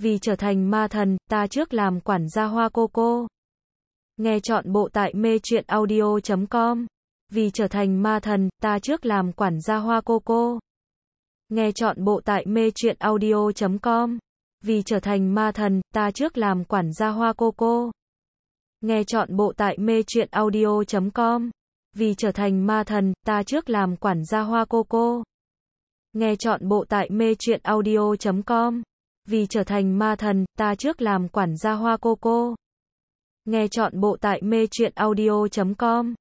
Vì trở thành ma thần, ta trước làm quản gia hoa cô cô. Nghe chọn bộ tại mê truyện audio.com. Vì trở thành ma thần, ta trước làm quản gia hoa cô cô. Nghe chọn bộ tại mê truyện audio.com. Vì trở thành ma thần, ta trước làm quản gia hoa cô cô. Nghe chọn bộ tại mê truyện audio.com. Vì trở thành ma thần, ta trước làm quản gia hoa cô cô. Nghe chọn bộ tại mê truyện audio.com. Vì trở thành ma thần, ta trước làm quản gia hoa cô cô. Nghe chọn bộ tại mê chuyện audio.com